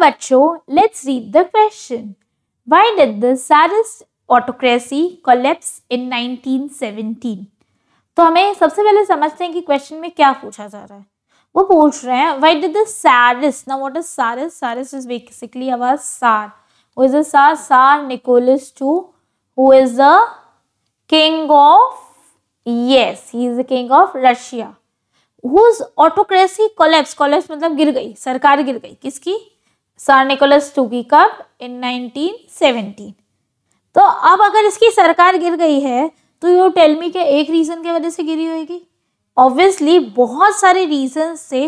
बच्चों let's read the question Why did the Tsarist autocracy collapse in 1917? तो हमें सबसे पहले समझते हैं कि क्वेश्चन में क्या पूछा जा रहा है वो पूछ रहे हैं वाई डिड द सारिस ना वॉट इज सारिस सारिस इज बेसिकली अवर सार who is the tsar tsar Nicholas two who is the king of yes he is the king of Russia whose autocracy collapse collapse मतलब गिर गई सरकार गिर गई किसकी सर निकोलस टूकी कब इन 1917 तो अब अगर इसकी सरकार गिर गई है तो यू टेल मी के एक रीज़न के वजह से गिरी होगी ऑब्वियसली बहुत सारे रीजन से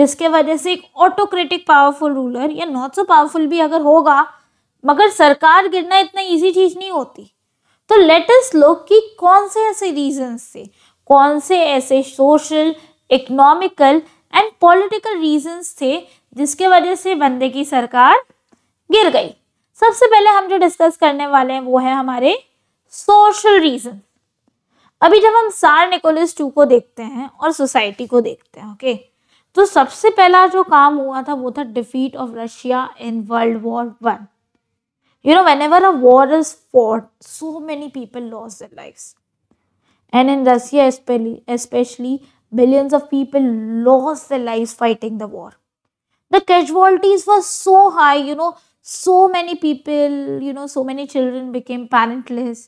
जिसके वजह से एक ऑटोक्रेटिक पावरफुल रूलर या नॉट सो पावरफुल भी अगर होगा मगर सरकार गिरना इतना ईजी चीज़ नहीं होती तो लेटेस्ट लोग कि कौन से ऐसे रीजन से कौन से ऐसे social economical and political reasons थे जिसके वजह से वंदे की सरकार गिर गई सबसे पहले हम जो डिस्कस करने वाले हैं वो है हमारे सोशल रीजन अभी जब हम सार निकोलस टू को देखते हैं और सोसाइटी को देखते हैं ओके तो सबसे पहला जो काम हुआ था वो था defeat of Russia in world war one you know when ever a war is for so many people loss their life and in Russia specially billions of people loss the life fighting the war the casualties were so high you know so many people you know so many children became parentless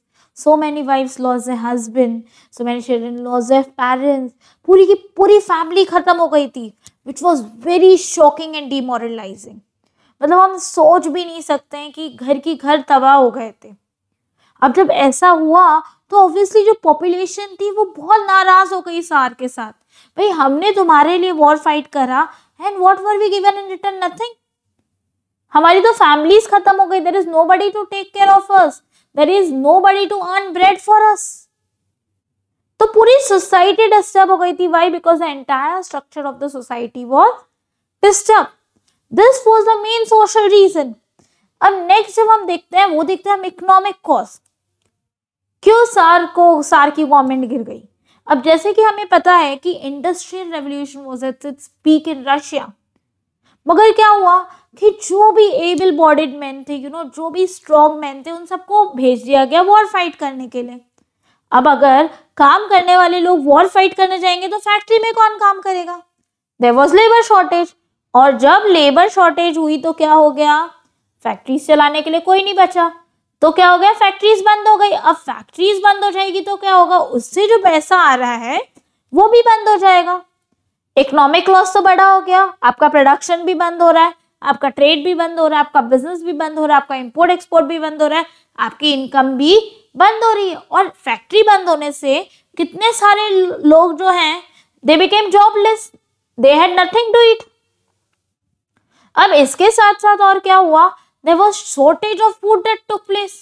so many wives lost their husband so many children lost their parents puri ki puri family khatam ho gayi thi which was very shocking and demoralizing मतलब हम सोच भी नहीं सकते हैं कि घर की घर तबाह हो गए थे अब जब ऐसा हुआ तो ऑब्वियसली जो पॉपुलेशन थी वो बहुत नाराज़ हो गई सार के साथ भाई हमने तुम्हारे लिए वॉर फाइट करा and what were we given in return nothing हमारी तो फैमिलीज खत्म हो गई there is nobody to take care of us there is nobody to earn bread for us तो पूरी सोसाइटी डिस्टर्ब हो गई थी why because the entire structure of the society was disturb this was the main social reason अब next जब हम देखते हैं वो देखते हैं हम इकोनॉमिक कॉज क्यों सार को सार की गवर्नमेंट गिर गई अब जैसे कि हमें पता है कि industrial revolution was at its peak in Russia मगर क्या हुआ कि जो भी एबल बॉडीड मैन थे यू you नो know, जो भी स्ट्रॉन्ग मैन थे उन सबको भेज दिया गया वॉर फाइट करने के लिए अब अगर काम करने वाले लोग वॉर फाइट करने जाएंगे तो फैक्ट्री में कौन काम करेगा देर वॉज लेबर शॉर्टेज और जब लेबर शॉर्टेज हुई तो क्या हो गया फैक्ट्री चलाने के लिए कोई नहीं बचा तो क्या हो गया फैक्ट्रीज बंद हो गई अब फैक्ट्रीज बंद हो जाएगी तो क्या होगा उससे जो पैसा आ रहा है वो भी बंद हो जाएगा इकोनॉमिक लॉस तो बड़ा हो गया आपका प्रोडक्शन भी बंद हो रहा है आपका ट्रेड भी बंद हो रहा है आपका बिजनेस भी बंद हो रहा है आपका इंपोर्ट एक्सपोर्ट भी बंद हो रहा है आपकी इनकम भी बंद हो रही है और फैक्ट्री बंद होने से कितने सारे लोग जो हैं they became jobless they had nothing to it अब इसके साथ साथ और क्या हुआ there was shortage of food that took place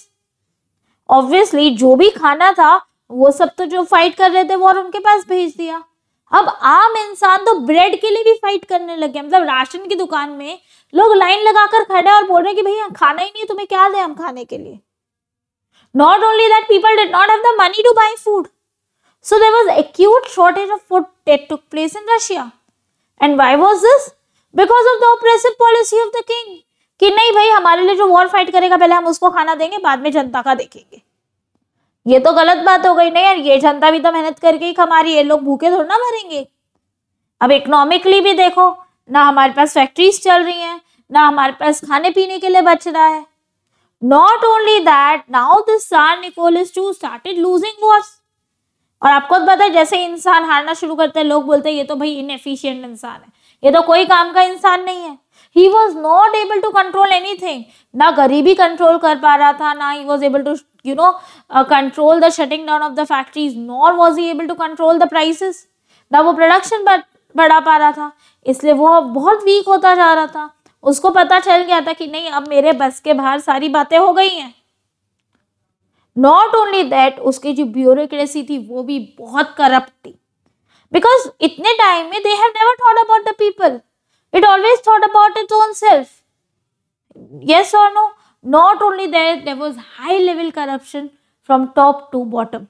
obviously जो भी खाना था वो सब तो जो फाइट कर रहे थे वो और उनके पास भेज दिया अब आम इंसान तो ब्रेड के लिए भी फाइट करने लगे मतलब राशन की दुकान में लोग लाइन लगाकर खड़े और बोल रहे कि भैया खाना ही नहीं है तुम्हें क्या दे हम खाने के लिए not only that people did not have the money to buy food so there was acute shortage of food that took place in Russia and why was this because of the oppressive policy of the king कि नहीं भाई हमारे लिए जो war fight करेगा पहले हम उसको खाना देंगे बाद में जनता का देखेंगे ये तो गलत बात हो गई नहीं यार ये जनता भी तो मेहनत करके ही कमा रही है लोग भूखे थोड़ा ना मरेंगे अब इकोनॉमिकली भी देखो ना हमारे पास फैक्ट्रीज चल रही हैं ना हमारे पास खाने पीने के लिए बच रहा है not only that now this tsar to start losing wars और आपको तो पता है जैसे इंसान हारना शुरू करते हैं लोग बोलते हैं ये तो भाई इनफिशियंट इंसान है ये तो कोई काम का इंसान नहीं है he was not able to control anything ना गरीबी कंट्रोल कर पा रहा था ना ही was able to you know control the shutting down of the factories nor was he able to control the prices ना वो प्रोडक्शन बढ़ा पा रहा था इसलिए वो बहुत वीक होता जा रहा था उसको पता चल गया था कि नहीं अब मेरे बस के बाहर सारी बातें हो गई हैं नॉट ओनली दैट उसकी जो ब्यूरोक्रेसी थी वो भी बहुत करप्ट थी बिकॉज इतने टाइम में they have never thought about the people It always thought about its own self. Yes or no? Not only there there was high level corruption from top to bottom.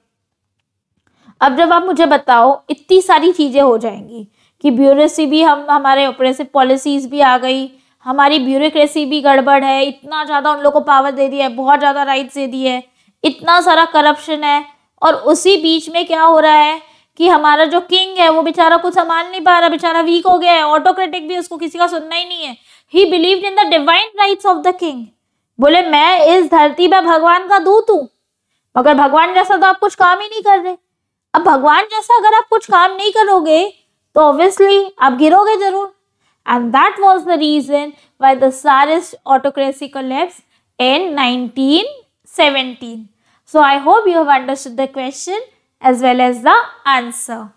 ab jab aap mujhe batao itni sari cheeze ho jayengi ki bureaucracy bhi hum hamare oppressive policies bhi aa gayi हमारी bureaucracy भी गड़बड़ है इतना ज़्यादा उन लोगों को power दे दिया है बहुत ज़्यादा राइट्स दे दिए है इतना सारा करप्शन है और उसी बीच में क्या हो रहा है कि हमारा जो किंग है वो बेचारा कुछ संभाल नहीं पा रहा बेचारा वीक हो गया है ऑटोक्रेटिक भी उसको किसी का सुनना ही नहीं है he believe in the divine rights of the king बोले मैं इस धरती पर भगवान का दूत हूँ मगर भगवान जैसा तो आप कुछ काम ही नहीं कर रहे अब भगवान जैसा अगर आप कुछ काम नहीं करोगे तो ऑब्वियसली आप गिरोगे जरूर and that was the reason why the tsarist autocracy collapse nineteen 1917. So I hope you have understood the question as well as the answer.